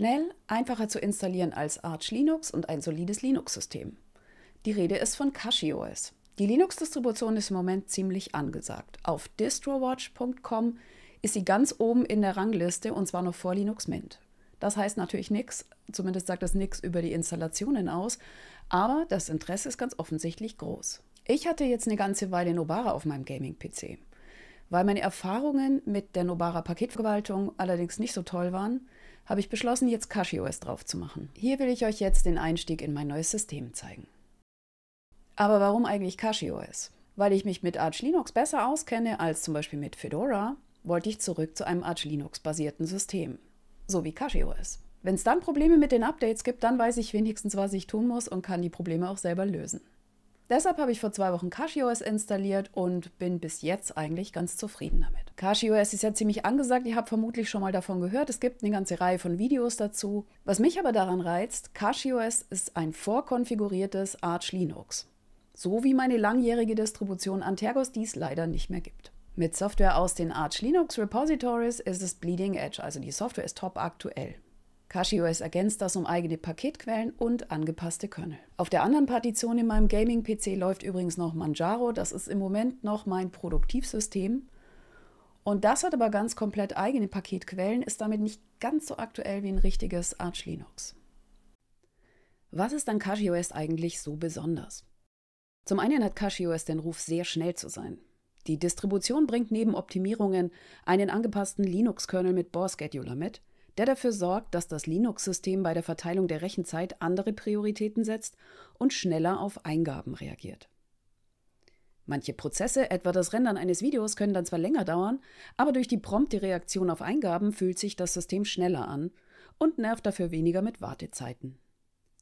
Schnell, einfacher zu installieren als Arch Linux und ein solides Linux-System. Die Rede ist von CacheOS. Die Linux-Distribution ist im Moment ziemlich angesagt. Auf distrowatch.com ist sie ganz oben in der Rangliste und zwar noch vor Linux Mint. Das heißt natürlich nichts, zumindest sagt das nichts über die Installationen aus, aber das Interesse ist ganz offensichtlich groß. Ich hatte jetzt eine ganze Weile Novara auf meinem Gaming-PC. Weil meine Erfahrungen mit der Nobara Paketverwaltung allerdings nicht so toll waren, habe ich beschlossen, jetzt CacheOS drauf zu machen. Hier will ich euch jetzt den Einstieg in mein neues System zeigen. Aber warum eigentlich CacheOS? Weil ich mich mit Arch Linux besser auskenne als zum Beispiel mit Fedora, wollte ich zurück zu einem Arch Linux-basierten System. So wie CacheOS. Wenn es dann Probleme mit den Updates gibt, dann weiß ich wenigstens, was ich tun muss und kann die Probleme auch selber lösen. Deshalb habe ich vor zwei Wochen CacheOS installiert und bin bis jetzt eigentlich ganz zufrieden damit. CacheOS ist ja ziemlich angesagt, ihr habt vermutlich schon mal davon gehört. Es gibt eine ganze Reihe von Videos dazu. Was mich aber daran reizt, CacheOS ist ein vorkonfiguriertes Arch Linux. So wie meine langjährige Distribution Antergos dies leider nicht mehr gibt. Mit Software aus den Arch Linux Repositories ist es Bleeding Edge, also die Software ist top aktuell. CacheOS ergänzt das um eigene Paketquellen und angepasste Kernel. Auf der anderen Partition in meinem Gaming-PC läuft übrigens noch Manjaro. Das ist im Moment noch mein Produktivsystem. Und das hat aber ganz komplett eigene Paketquellen, ist damit nicht ganz so aktuell wie ein richtiges Arch Linux. Was ist an CacheOS eigentlich so besonders? Zum einen hat CacheOS den Ruf, sehr schnell zu sein. Die Distribution bringt neben Optimierungen einen angepassten Linux-Kernel mit Bore-Scheduler mit der dafür sorgt, dass das Linux-System bei der Verteilung der Rechenzeit andere Prioritäten setzt und schneller auf Eingaben reagiert. Manche Prozesse, etwa das Rendern eines Videos, können dann zwar länger dauern, aber durch die prompte Reaktion auf Eingaben fühlt sich das System schneller an und nervt dafür weniger mit Wartezeiten.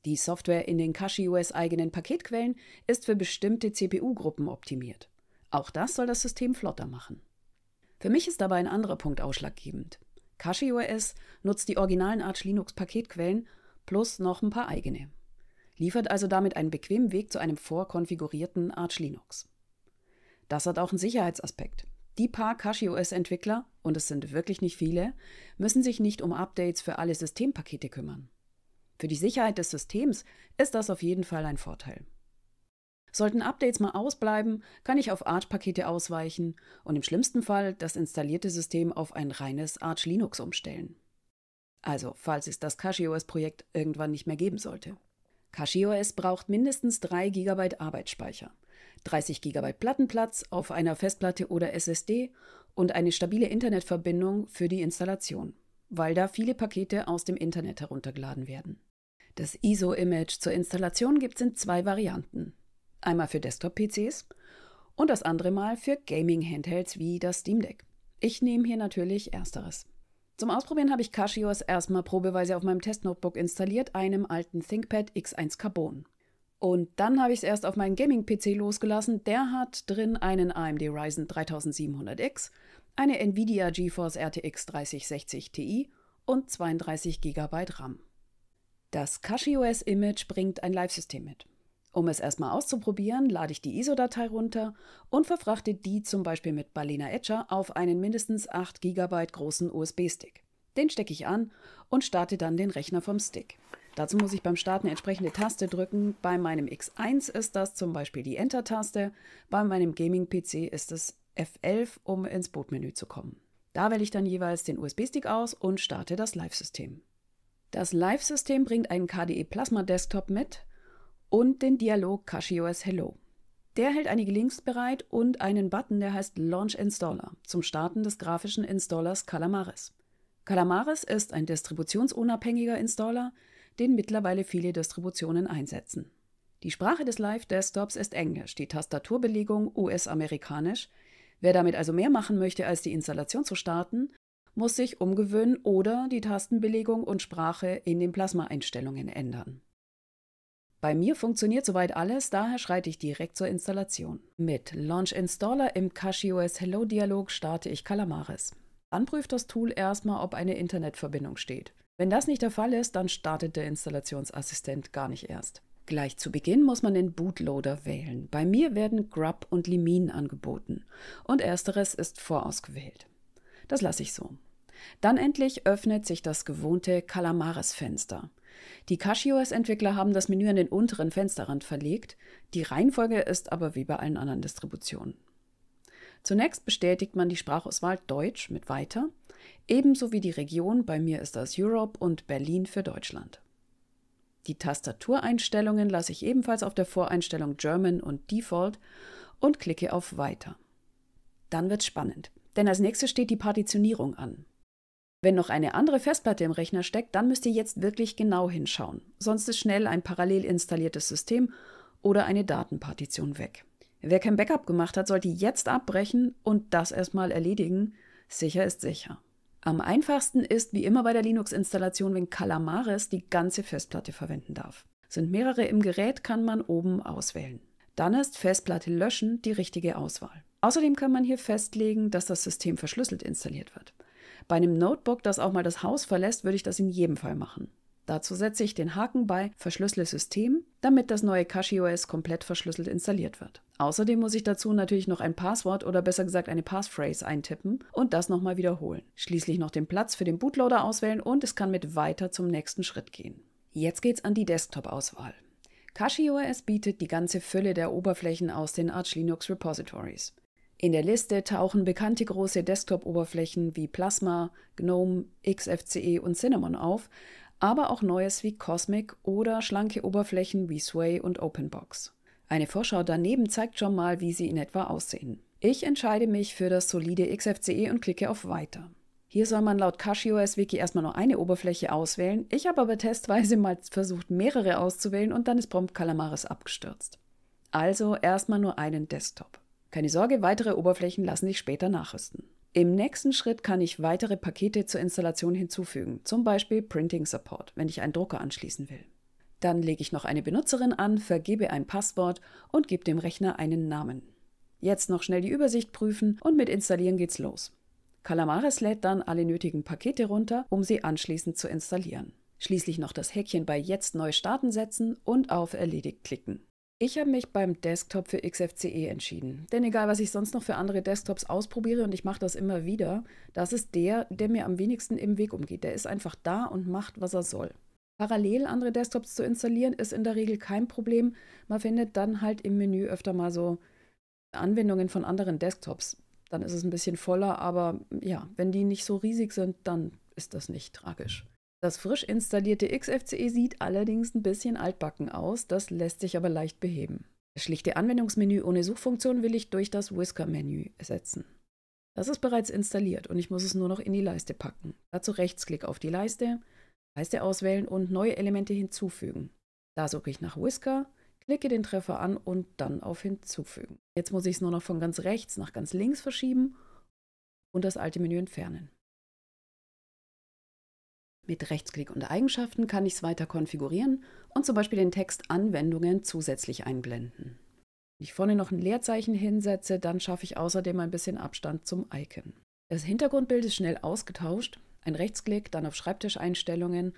Die Software in den CacheOS eigenen Paketquellen ist für bestimmte CPU-Gruppen optimiert. Auch das soll das System flotter machen. Für mich ist dabei ein anderer Punkt ausschlaggebend. CacheOS nutzt die originalen Arch Linux Paketquellen plus noch ein paar eigene. Liefert also damit einen bequemen Weg zu einem vorkonfigurierten Arch Linux. Das hat auch einen Sicherheitsaspekt. Die paar CacheOS-Entwickler, und es sind wirklich nicht viele, müssen sich nicht um Updates für alle Systempakete kümmern. Für die Sicherheit des Systems ist das auf jeden Fall ein Vorteil. Sollten Updates mal ausbleiben, kann ich auf Arch-Pakete ausweichen und im schlimmsten Fall das installierte System auf ein reines Arch Linux umstellen. Also, falls es das CacheOS-Projekt irgendwann nicht mehr geben sollte. CacheOS braucht mindestens 3 GB Arbeitsspeicher, 30 GB Plattenplatz auf einer Festplatte oder SSD und eine stabile Internetverbindung für die Installation, weil da viele Pakete aus dem Internet heruntergeladen werden. Das ISO-Image zur Installation gibt es in zwei Varianten. Einmal für Desktop-PCs und das andere Mal für Gaming-Handhelds wie das Steam Deck. Ich nehme hier natürlich ersteres. Zum Ausprobieren habe ich Cashios erstmal probeweise auf meinem Testnotebook installiert, einem alten ThinkPad X1 Carbon. Und dann habe ich es erst auf meinen Gaming-PC losgelassen. Der hat drin einen AMD Ryzen 3700X, eine Nvidia GeForce RTX 3060 Ti und 32 GB RAM. Das CashioS Image bringt ein Live-System mit. Um es erstmal auszuprobieren, lade ich die ISO-Datei runter und verfrachte die zum Beispiel mit Balena Etcher auf einen mindestens 8 GB großen USB-Stick. Den stecke ich an und starte dann den Rechner vom Stick. Dazu muss ich beim Starten eine entsprechende Taste drücken. Bei meinem X1 ist das zum Beispiel die Enter-Taste, bei meinem Gaming-PC ist es F11, um ins Bootmenü zu kommen. Da wähle ich dann jeweils den USB-Stick aus und starte das Live-System. Das Live-System bringt einen KDE Plasma Desktop mit, und den Dialog CashioS Hello. Der hält einige Links bereit und einen Button, der heißt Launch Installer zum Starten des grafischen Installers Calamares. Calamares ist ein distributionsunabhängiger Installer, den mittlerweile viele Distributionen einsetzen. Die Sprache des Live-Desktops ist Englisch, die Tastaturbelegung US-amerikanisch. Wer damit also mehr machen möchte, als die Installation zu starten, muss sich umgewöhnen oder die Tastenbelegung und Sprache in den Plasma-Einstellungen ändern. Bei mir funktioniert soweit alles, daher schreite ich direkt zur Installation. Mit Launch Installer im CacheOS Hello Dialog starte ich Calamares. Dann prüft das Tool erstmal, ob eine Internetverbindung steht. Wenn das nicht der Fall ist, dann startet der Installationsassistent gar nicht erst. Gleich zu Beginn muss man den Bootloader wählen. Bei mir werden Grub und Limin angeboten und ersteres ist vorausgewählt. Das lasse ich so. Dann endlich öffnet sich das gewohnte Calamares-Fenster. Die CacheOS-Entwickler haben das Menü an den unteren Fensterrand verlegt. Die Reihenfolge ist aber wie bei allen anderen Distributionen. Zunächst bestätigt man die Sprachauswahl Deutsch mit Weiter, ebenso wie die Region, bei mir ist das Europe und Berlin für Deutschland. Die Tastatureinstellungen lasse ich ebenfalls auf der Voreinstellung German und Default und klicke auf Weiter. Dann wird spannend, denn als nächstes steht die Partitionierung an. Wenn noch eine andere Festplatte im Rechner steckt, dann müsst ihr jetzt wirklich genau hinschauen. Sonst ist schnell ein parallel installiertes System oder eine Datenpartition weg. Wer kein Backup gemacht hat, sollte jetzt abbrechen und das erstmal erledigen. Sicher ist sicher. Am einfachsten ist, wie immer bei der Linux-Installation, wenn Calamares die ganze Festplatte verwenden darf. Sind mehrere im Gerät, kann man oben auswählen. Dann ist Festplatte löschen die richtige Auswahl. Außerdem kann man hier festlegen, dass das System verschlüsselt installiert wird. Bei einem Notebook, das auch mal das Haus verlässt, würde ich das in jedem Fall machen. Dazu setze ich den Haken bei Verschlüssele System, damit das neue CacheOS komplett verschlüsselt installiert wird. Außerdem muss ich dazu natürlich noch ein Passwort oder besser gesagt eine Passphrase eintippen und das nochmal wiederholen. Schließlich noch den Platz für den Bootloader auswählen und es kann mit weiter zum nächsten Schritt gehen. Jetzt geht's an die Desktop-Auswahl. CacheOS bietet die ganze Fülle der Oberflächen aus den Arch Linux Repositories. In der Liste tauchen bekannte große Desktop-Oberflächen wie Plasma, GNOME, XFCE und Cinnamon auf, aber auch Neues wie Cosmic oder schlanke Oberflächen wie Sway und OpenBox. Eine Vorschau daneben zeigt schon mal, wie sie in etwa aussehen. Ich entscheide mich für das solide XFCE und klicke auf Weiter. Hier soll man laut CacheOS Wiki erstmal nur eine Oberfläche auswählen. Ich habe aber testweise mal versucht, mehrere auszuwählen und dann ist prompt Calamares abgestürzt. Also erstmal nur einen Desktop. Keine Sorge, weitere Oberflächen lassen sich später nachrüsten. Im nächsten Schritt kann ich weitere Pakete zur Installation hinzufügen, zum Beispiel Printing Support, wenn ich einen Drucker anschließen will. Dann lege ich noch eine Benutzerin an, vergebe ein Passwort und gebe dem Rechner einen Namen. Jetzt noch schnell die Übersicht prüfen und mit Installieren geht's los. Calamares lädt dann alle nötigen Pakete runter, um sie anschließend zu installieren. Schließlich noch das Häkchen bei Jetzt neu starten setzen und auf Erledigt klicken. Ich habe mich beim Desktop für XFCE entschieden. Denn egal, was ich sonst noch für andere Desktops ausprobiere, und ich mache das immer wieder, das ist der, der mir am wenigsten im Weg umgeht. Der ist einfach da und macht, was er soll. Parallel andere Desktops zu installieren, ist in der Regel kein Problem. Man findet dann halt im Menü öfter mal so Anwendungen von anderen Desktops. Dann ist es ein bisschen voller, aber ja, wenn die nicht so riesig sind, dann ist das nicht tragisch. Das frisch installierte XFCE sieht allerdings ein bisschen altbacken aus, das lässt sich aber leicht beheben. Das schlichte Anwendungsmenü ohne Suchfunktion will ich durch das Whisker-Menü ersetzen. Das ist bereits installiert und ich muss es nur noch in die Leiste packen. Dazu Rechtsklick auf die Leiste, Leiste auswählen und neue Elemente hinzufügen. Da suche ich nach Whisker, klicke den Treffer an und dann auf Hinzufügen. Jetzt muss ich es nur noch von ganz rechts nach ganz links verschieben und das alte Menü entfernen. Mit Rechtsklick und Eigenschaften kann ich es weiter konfigurieren und zum Beispiel den Text Anwendungen zusätzlich einblenden. Wenn ich vorne noch ein Leerzeichen hinsetze, dann schaffe ich außerdem ein bisschen Abstand zum Icon. Das Hintergrundbild ist schnell ausgetauscht. Ein Rechtsklick, dann auf Schreibtischeinstellungen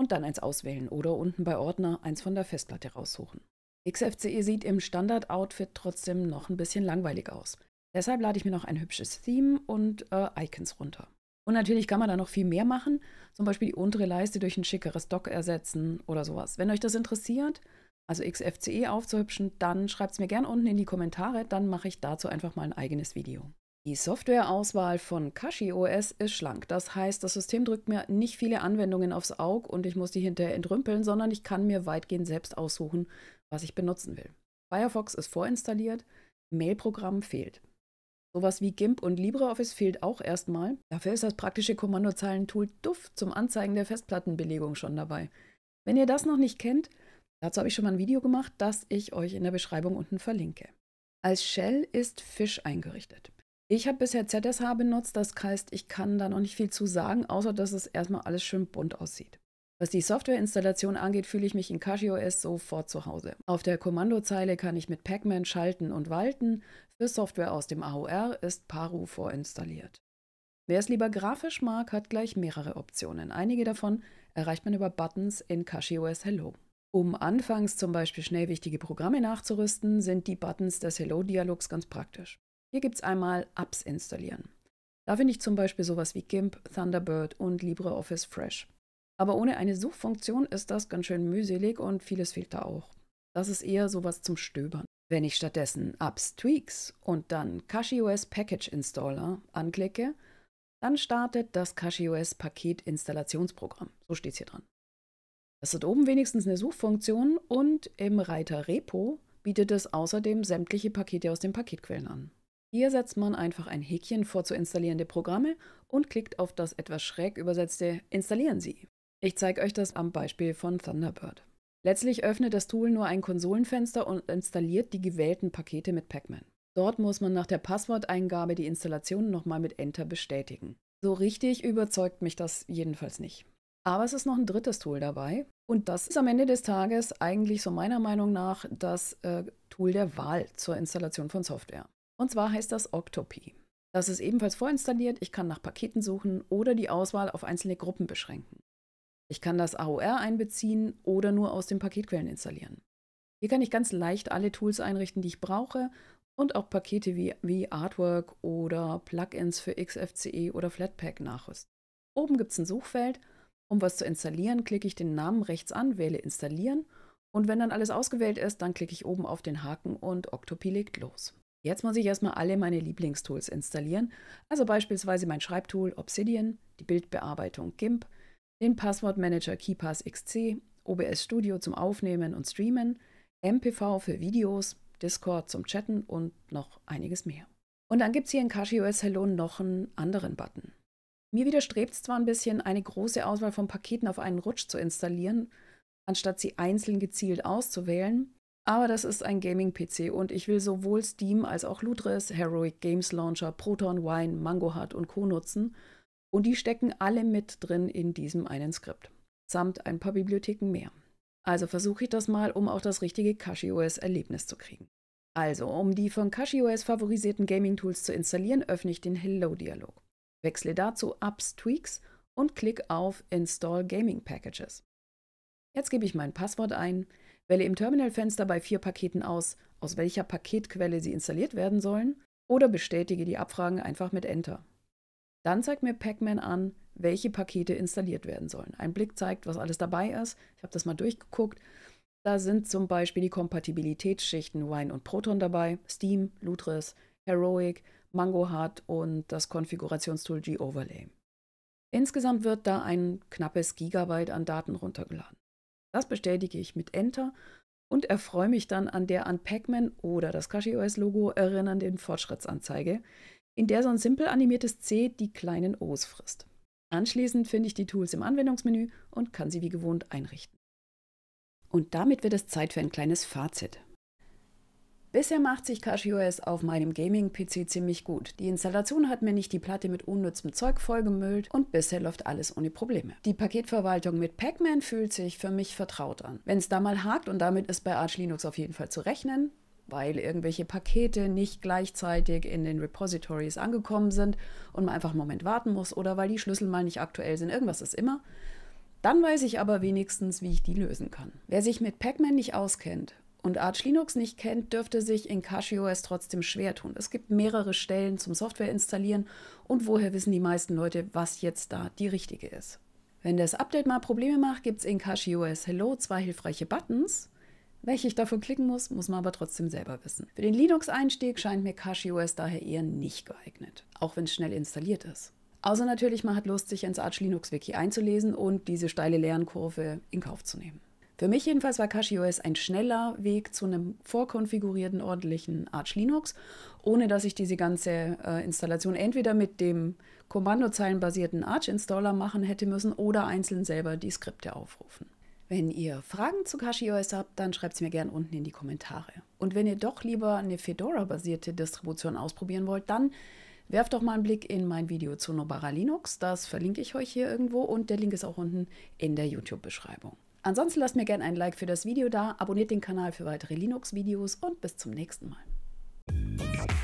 und dann eins auswählen oder unten bei Ordner eins von der Festplatte raussuchen. XFCE sieht im Standard-Outfit trotzdem noch ein bisschen langweilig aus. Deshalb lade ich mir noch ein hübsches Theme und äh, Icons runter. Und natürlich kann man da noch viel mehr machen, zum Beispiel die untere Leiste durch ein schickeres Dock ersetzen oder sowas. Wenn euch das interessiert, also XFCE aufzuhübschen, dann schreibt es mir gerne unten in die Kommentare, dann mache ich dazu einfach mal ein eigenes Video. Die Softwareauswahl von Kashi OS ist schlank. Das heißt, das System drückt mir nicht viele Anwendungen aufs Auge und ich muss die hinterher entrümpeln, sondern ich kann mir weitgehend selbst aussuchen, was ich benutzen will. Firefox ist vorinstalliert, Mailprogramm fehlt. Sowas wie GIMP und LibreOffice fehlt auch erstmal. Dafür ist das praktische Kommandozeilentool Duft zum Anzeigen der Festplattenbelegung schon dabei. Wenn ihr das noch nicht kennt, dazu habe ich schon mal ein Video gemacht, das ich euch in der Beschreibung unten verlinke. Als Shell ist Fish eingerichtet. Ich habe bisher ZSH benutzt, das heißt, ich kann da noch nicht viel zu sagen, außer dass es erstmal alles schön bunt aussieht. Was die Softwareinstallation angeht, fühle ich mich in CacheOS sofort zu Hause. Auf der Kommandozeile kann ich mit Pacman schalten und walten. Für Software aus dem AOR ist Paru vorinstalliert. Wer es lieber grafisch mag, hat gleich mehrere Optionen. Einige davon erreicht man über Buttons in CacheOS Hello. Um anfangs zum Beispiel schnell wichtige Programme nachzurüsten, sind die Buttons des Hello-Dialogs ganz praktisch. Hier gibt es einmal Apps installieren. Da finde ich zum Beispiel sowas wie GIMP, Thunderbird und LibreOffice Fresh. Aber ohne eine Suchfunktion ist das ganz schön mühselig und vieles fehlt da auch. Das ist eher sowas zum Stöbern. Wenn ich stattdessen Apps Tweaks und dann CacheOS Package Installer anklicke, dann startet das CacheOS Paket Installationsprogramm. So steht es hier dran. Das hat oben wenigstens eine Suchfunktion und im Reiter Repo bietet es außerdem sämtliche Pakete aus den Paketquellen an. Hier setzt man einfach ein Häkchen vor zu installierende Programme und klickt auf das etwas schräg übersetzte Installieren Sie. Ich zeige euch das am Beispiel von Thunderbird. Letztlich öffnet das Tool nur ein Konsolenfenster und installiert die gewählten Pakete mit Pac-Man. Dort muss man nach der Passworteingabe die Installation nochmal mit Enter bestätigen. So richtig überzeugt mich das jedenfalls nicht. Aber es ist noch ein drittes Tool dabei und das ist am Ende des Tages eigentlich so meiner Meinung nach das äh, Tool der Wahl zur Installation von Software. Und zwar heißt das Octopy. Das ist ebenfalls vorinstalliert, ich kann nach Paketen suchen oder die Auswahl auf einzelne Gruppen beschränken. Ich kann das AOR einbeziehen oder nur aus den Paketquellen installieren. Hier kann ich ganz leicht alle Tools einrichten, die ich brauche und auch Pakete wie, wie Artwork oder Plugins für XFCE oder Flatpak nachrüsten. Oben gibt es ein Suchfeld. Um was zu installieren, klicke ich den Namen rechts an, wähle Installieren und wenn dann alles ausgewählt ist, dann klicke ich oben auf den Haken und Octopi legt los. Jetzt muss ich erstmal alle meine Lieblingstools installieren, also beispielsweise mein Schreibtool Obsidian, die Bildbearbeitung GIMP, den Passwortmanager KeyPass XC, OBS Studio zum Aufnehmen und Streamen, MPV für Videos, Discord zum Chatten und noch einiges mehr. Und dann gibt es hier in CacheOS Hello noch einen anderen Button. Mir widerstrebt es zwar ein bisschen, eine große Auswahl von Paketen auf einen Rutsch zu installieren, anstatt sie einzeln gezielt auszuwählen, aber das ist ein Gaming-PC und ich will sowohl Steam als auch Lutris, Heroic Games Launcher, Proton Wine, Mango Hut und Co. nutzen und die stecken alle mit drin in diesem einen Skript, samt ein paar Bibliotheken mehr. Also versuche ich das mal, um auch das richtige CacheOS-Erlebnis zu kriegen. Also, um die von CacheOS favorisierten Gaming-Tools zu installieren, öffne ich den Hello-Dialog. Wechsle dazu Apps Tweaks und klicke auf Install Gaming Packages. Jetzt gebe ich mein Passwort ein, wähle im Terminalfenster bei vier Paketen aus, aus welcher Paketquelle sie installiert werden sollen, oder bestätige die Abfragen einfach mit Enter. Dann zeigt mir Pac-Man an, welche Pakete installiert werden sollen. Ein Blick zeigt, was alles dabei ist. Ich habe das mal durchgeguckt. Da sind zum Beispiel die Kompatibilitätsschichten Wine und Proton dabei, Steam, Lutris, Heroic, Mango Heart und das Konfigurationstool G-Overlay. Insgesamt wird da ein knappes Gigabyte an Daten runtergeladen. Das bestätige ich mit Enter und erfreue mich dann an der an Pac-Man oder das CashiOS-Logo erinnernden Fortschrittsanzeige, in der so ein simpel animiertes C die kleinen O's frisst. Anschließend finde ich die Tools im Anwendungsmenü und kann sie wie gewohnt einrichten. Und damit wird es Zeit für ein kleines Fazit. Bisher macht sich CashOS auf meinem Gaming-PC ziemlich gut. Die Installation hat mir nicht die Platte mit unnützem Zeug vollgemüllt und bisher läuft alles ohne Probleme. Die Paketverwaltung mit Pac-Man fühlt sich für mich vertraut an. Wenn es da mal hakt und damit ist bei Arch Linux auf jeden Fall zu rechnen, weil irgendwelche Pakete nicht gleichzeitig in den Repositories angekommen sind und man einfach einen Moment warten muss oder weil die Schlüssel mal nicht aktuell sind. Irgendwas ist immer. Dann weiß ich aber wenigstens, wie ich die lösen kann. Wer sich mit Pacman nicht auskennt und Arch Linux nicht kennt, dürfte sich in CacheOS trotzdem schwer tun. Es gibt mehrere Stellen zum Software installieren und woher wissen die meisten Leute, was jetzt da die richtige ist. Wenn das Update mal Probleme macht, gibt es in CacheOS Hello zwei hilfreiche Buttons welche ich dafür klicken muss, muss man aber trotzdem selber wissen. Für den Linux-Einstieg scheint mir CacheOS daher eher nicht geeignet, auch wenn es schnell installiert ist. Außer natürlich, man hat Lust, sich ins Arch Linux Wiki einzulesen und diese steile Lernkurve in Kauf zu nehmen. Für mich jedenfalls war CacheOS ein schneller Weg zu einem vorkonfigurierten, ordentlichen Arch Linux, ohne dass ich diese ganze äh, Installation entweder mit dem kommandozeilenbasierten Arch-Installer machen hätte müssen oder einzeln selber die Skripte aufrufen. Wenn ihr Fragen zu KashiOS habt, dann schreibt sie mir gerne unten in die Kommentare. Und wenn ihr doch lieber eine Fedora-basierte Distribution ausprobieren wollt, dann werft doch mal einen Blick in mein Video zu Nobara Linux. Das verlinke ich euch hier irgendwo und der Link ist auch unten in der YouTube-Beschreibung. Ansonsten lasst mir gerne ein Like für das Video da, abonniert den Kanal für weitere Linux-Videos und bis zum nächsten Mal.